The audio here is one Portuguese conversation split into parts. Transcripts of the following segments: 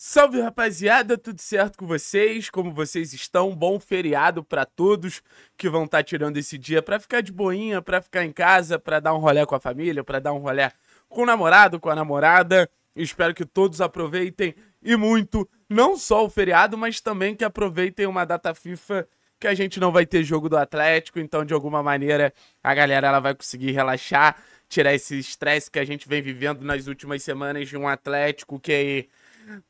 Salve rapaziada, tudo certo com vocês? Como vocês estão? Bom feriado para todos que vão estar tá tirando esse dia para ficar de boinha, para ficar em casa, para dar um rolé com a família, para dar um rolé com o namorado, com a namorada. Espero que todos aproveitem e muito, não só o feriado, mas também que aproveitem uma data FIFA que a gente não vai ter jogo do Atlético, então de alguma maneira a galera ela vai conseguir relaxar, tirar esse estresse que a gente vem vivendo nas últimas semanas de um Atlético que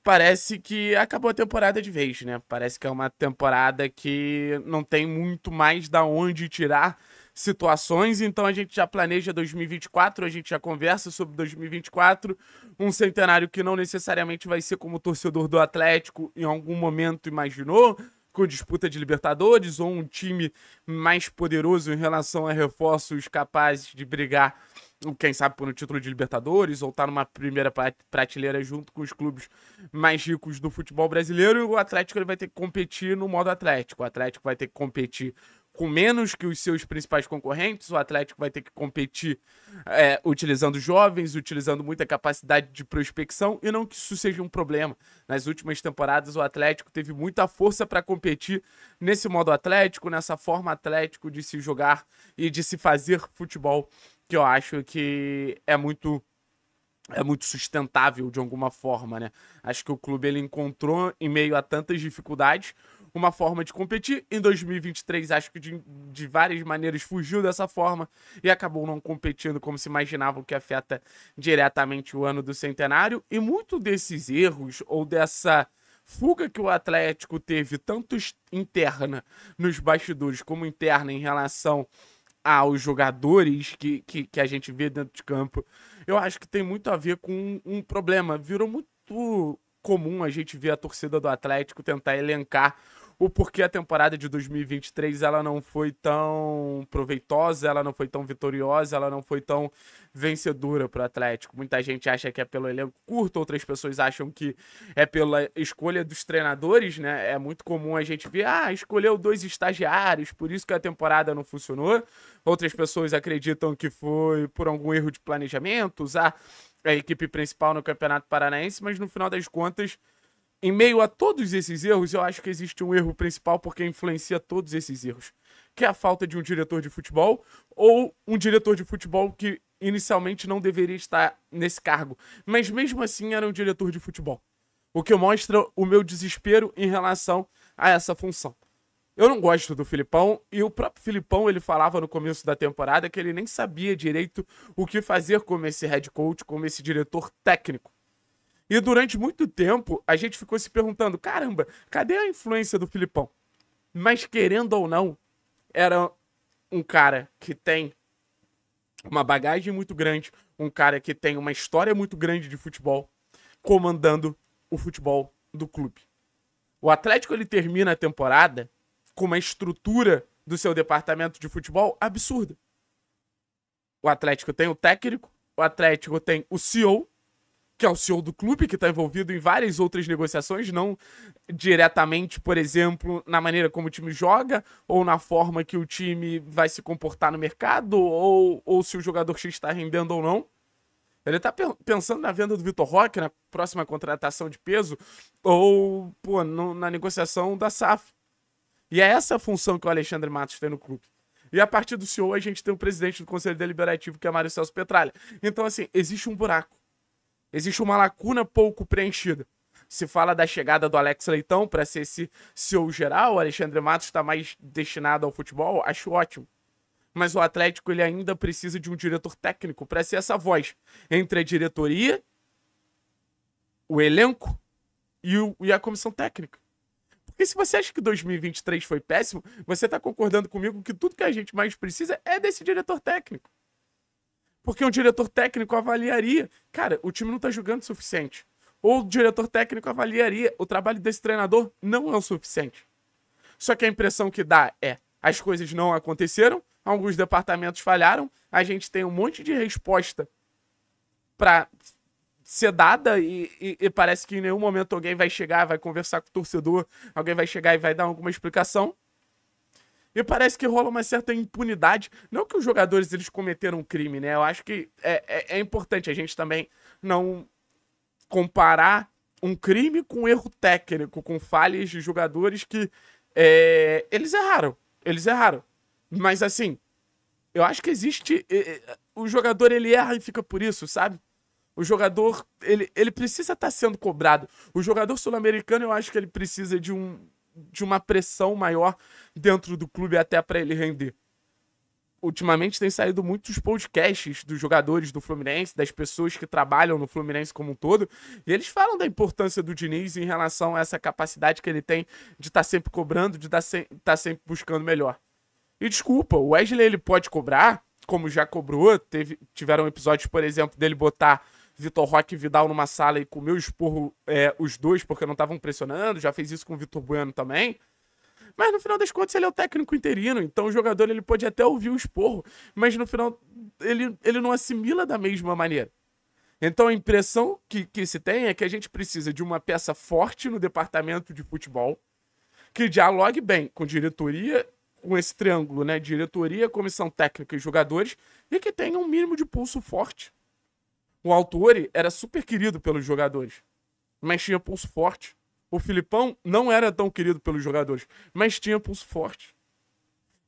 parece que acabou a temporada de vez, né? Parece que é uma temporada que não tem muito mais da onde tirar situações, então a gente já planeja 2024, a gente já conversa sobre 2024, um centenário que não necessariamente vai ser como o torcedor do Atlético em algum momento imaginou, com disputa de Libertadores ou um time mais poderoso em relação a reforços capazes de brigar quem sabe por um título de Libertadores, ou tá numa primeira prateleira junto com os clubes mais ricos do futebol brasileiro, e o Atlético ele vai ter que competir no modo Atlético. O Atlético vai ter que competir com menos que os seus principais concorrentes, o Atlético vai ter que competir é, utilizando jovens, utilizando muita capacidade de prospecção, e não que isso seja um problema. Nas últimas temporadas, o Atlético teve muita força para competir nesse modo Atlético, nessa forma Atlético de se jogar e de se fazer futebol que eu acho que é muito é muito sustentável de alguma forma, né? Acho que o clube ele encontrou em meio a tantas dificuldades uma forma de competir. Em 2023, acho que de, de várias maneiras fugiu dessa forma e acabou não competindo como se imaginavam que afeta diretamente o ano do centenário. E muito desses erros ou dessa fuga que o Atlético teve, tanto interna nos bastidores como interna em relação aos jogadores que, que, que, a gente vê dentro de campo, eu acho que tem muito a ver com um, um problema. Virou muito comum a gente ver a torcida do Atlético tentar elencar o porquê a temporada de 2023 ela não foi tão proveitosa, ela não foi tão vitoriosa, ela não foi tão vencedora para o Atlético. Muita gente acha que é pelo elenco curto, outras pessoas acham que é pela escolha dos treinadores, né? É muito comum a gente ver, ah, escolheu dois estagiários, por isso que a temporada não funcionou. Outras pessoas acreditam que foi por algum erro de planejamento, usar ah, a equipe principal no Campeonato Paranaense, mas no final das contas em meio a todos esses erros, eu acho que existe um erro principal porque influencia todos esses erros, que é a falta de um diretor de futebol ou um diretor de futebol que inicialmente não deveria estar nesse cargo, mas mesmo assim era um diretor de futebol. O que mostra o meu desespero em relação a essa função. Eu não gosto do Filipão e o próprio Filipão ele falava no começo da temporada que ele nem sabia direito o que fazer como esse head coach, como esse diretor técnico. E durante muito tempo, a gente ficou se perguntando: caramba, cadê a influência do Filipão? Mas querendo ou não, era um cara que tem uma bagagem muito grande, um cara que tem uma história muito grande de futebol, comandando o futebol do clube. O Atlético ele termina a temporada com uma estrutura do seu departamento de futebol absurda. O Atlético tem o técnico, o Atlético tem o CEO, que é o CEO do clube, que está envolvido em várias outras negociações, não diretamente, por exemplo, na maneira como o time joga, ou na forma que o time vai se comportar no mercado, ou, ou se o jogador X está rendendo ou não. Ele está pensando na venda do Vitor Roque, na próxima contratação de peso, ou pô, no, na negociação da SAF. E é essa a função que o Alexandre Matos tem no clube. E a partir do CEO, a gente tem o presidente do Conselho Deliberativo, que é Mário Celso Petralha. Então, assim, existe um buraco Existe uma lacuna pouco preenchida. Se fala da chegada do Alex Leitão para ser esse seu geral, o Alexandre Matos está mais destinado ao futebol, acho ótimo. Mas o Atlético ele ainda precisa de um diretor técnico para ser essa voz entre a diretoria, o elenco e, o, e a comissão técnica. Porque se você acha que 2023 foi péssimo, você está concordando comigo que tudo que a gente mais precisa é desse diretor técnico. Porque um diretor técnico avaliaria. Cara, o time não tá jogando o suficiente. Ou o diretor técnico avaliaria. O trabalho desse treinador não é o suficiente. Só que a impressão que dá é: as coisas não aconteceram, alguns departamentos falharam, a gente tem um monte de resposta para ser dada e, e, e, parece que em nenhum momento alguém vai chegar, vai conversar com o torcedor, alguém vai chegar e vai dar alguma explicação. E parece que rola uma certa impunidade. Não que os jogadores eles cometeram um crime, né? Eu acho que é, é, é importante a gente também não comparar um crime com um erro técnico, com falhas de jogadores que é, eles erraram. Eles erraram. Mas assim, eu acho que existe. o jogador ele erra e fica por isso, sabe? O jogador, ele, ele precisa estar tá sendo cobrado. O jogador sul-americano, eu acho que ele precisa de um, de uma pressão maior dentro do clube até para ele render. Ultimamente tem saído muitos podcasts dos jogadores do Fluminense, das pessoas que trabalham no Fluminense como um todo, e eles falam da importância do Diniz em relação a essa capacidade que ele tem de estar tá sempre cobrando, de estar tá se tá sempre buscando melhor. E desculpa, o Wesley ele pode cobrar, como já cobrou, teve, tiveram episódios, por exemplo, dele botar Vitor Roque e Vidal numa sala e comeu esporro é, os dois porque não estavam pressionando, já fez isso com o Vitor Bueno também. Mas no final das contas ele é o técnico interino, então o jogador ele pode até ouvir o esporro, mas no final ele, ele não assimila da mesma maneira. Então a impressão que, que se tem é que a gente precisa de uma peça forte no departamento de futebol, que dialogue bem com diretoria, com esse triângulo, né? Diretoria, comissão técnica e jogadores, e que tenha um mínimo de pulso forte o Autori era super querido pelos jogadores, mas tinha pulso forte. O Filipão não era tão querido pelos jogadores, mas tinha pulso forte.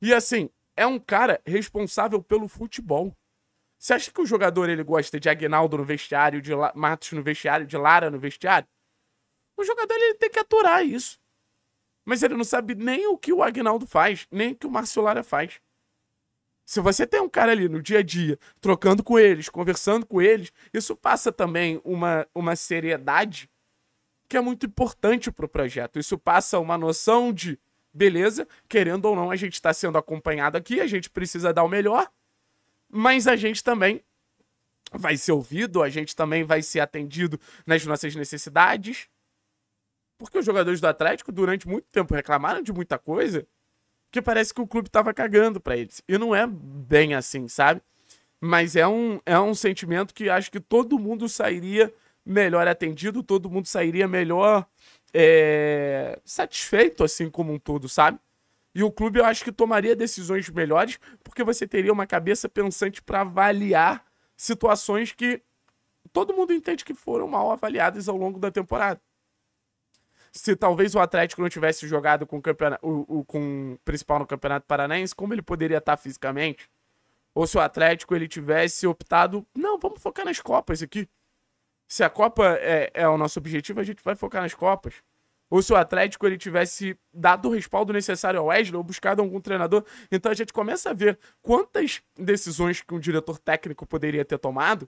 E assim, é um cara responsável pelo futebol. Você acha que o jogador ele gosta de Aguinaldo no vestiário, de Matos no vestiário, de Lara no vestiário? O jogador ele tem que aturar isso. Mas ele não sabe nem o que o Aguinaldo faz, nem o que o Márcio Lara faz. Se você tem um cara ali no dia a dia, trocando com eles, conversando com eles, isso passa também uma, uma seriedade que é muito importante para o projeto. Isso passa uma noção de, beleza, querendo ou não, a gente está sendo acompanhado aqui, a gente precisa dar o melhor, mas a gente também vai ser ouvido, a gente também vai ser atendido nas nossas necessidades. Porque os jogadores do Atlético, durante muito tempo, reclamaram de muita coisa que parece que o clube tava cagando para eles. E não é bem assim, sabe? Mas é um, é um sentimento que acho que todo mundo sairia melhor atendido, todo mundo sairia melhor é, satisfeito, assim como um todo, sabe? E o clube eu acho que tomaria decisões melhores, porque você teria uma cabeça pensante para avaliar situações que todo mundo entende que foram mal avaliadas ao longo da temporada se talvez o Atlético não tivesse jogado com o, o, o com o principal no Campeonato Paranaense, como ele poderia estar tá fisicamente? Ou se o Atlético ele tivesse optado, não, vamos focar nas Copas aqui. Se a Copa é, é o nosso objetivo, a gente vai focar nas Copas. Ou se o Atlético ele tivesse dado o respaldo necessário ao Wesley ou buscado algum treinador. Então a gente começa a ver quantas decisões que um diretor técnico poderia ter tomado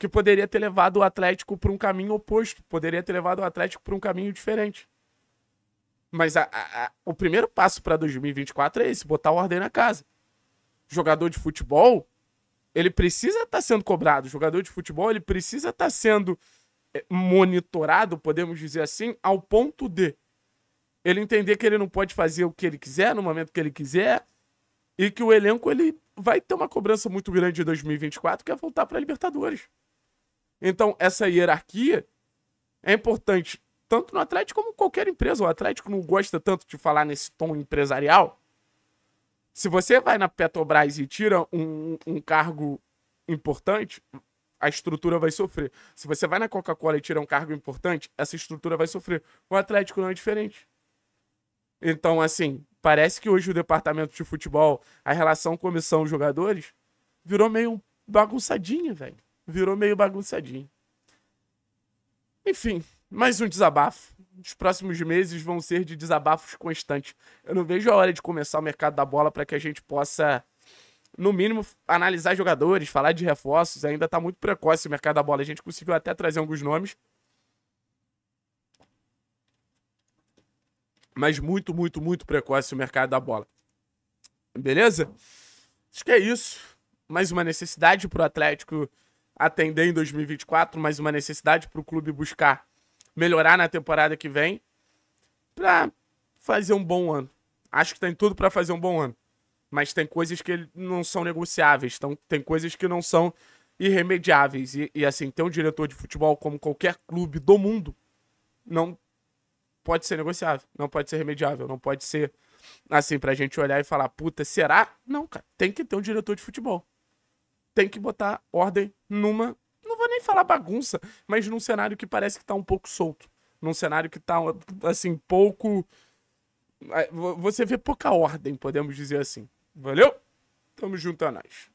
que poderia ter levado o Atlético para um caminho oposto, poderia ter levado o Atlético para um caminho diferente. Mas a, a, a, o primeiro passo para 2024 é esse: botar ordem na casa. Jogador de futebol, ele precisa estar tá sendo cobrado. Jogador de futebol, ele precisa estar tá sendo é, monitorado, podemos dizer assim, ao ponto de ele entender que ele não pode fazer o que ele quiser no momento que ele quiser e que o elenco ele vai ter uma cobrança muito grande em 2024, que é voltar para a Libertadores. Então, essa hierarquia é importante tanto no Atlético como em qualquer empresa. O Atlético não gosta tanto de falar nesse tom empresarial. Se você vai na Petrobras e tira um, um cargo importante, a estrutura vai sofrer. Se você vai na Coca-Cola e tira um cargo importante, essa estrutura vai sofrer. O Atlético não é diferente. Então, assim, parece que hoje o departamento de futebol, a relação comissão-jogadores, virou meio bagunçadinha, velho virou meio bagunçadinho. Enfim, mais um desabafo. Os próximos meses vão ser de desabafos constantes. Eu não vejo a hora de começar o mercado da bola para que a gente possa, no mínimo, analisar jogadores, falar de reforços. Ainda está muito precoce o mercado da bola. A gente conseguiu até trazer alguns nomes. Mas muito, muito, muito precoce o mercado da bola. Beleza? Acho que é isso. Mais uma necessidade para o Atlético atender em 2024, mas uma necessidade para o clube buscar melhorar na temporada que vem para fazer um bom ano. Acho que tem tudo para fazer um bom ano, mas tem coisas que não são negociáveis, então, tem coisas que não são irremediáveis. E, e assim, ter um diretor de futebol como qualquer clube do mundo não pode ser negociável, não pode ser remediável, não pode ser assim pra gente olhar e falar, puta, será? Não, cara, tem que ter um diretor de futebol tem que botar ordem numa. Não vou nem falar bagunça, mas num cenário que parece que tá um pouco solto. Num cenário que tá, assim, pouco. É, você vê pouca ordem, podemos dizer assim. Valeu? Tamo junto a é nós.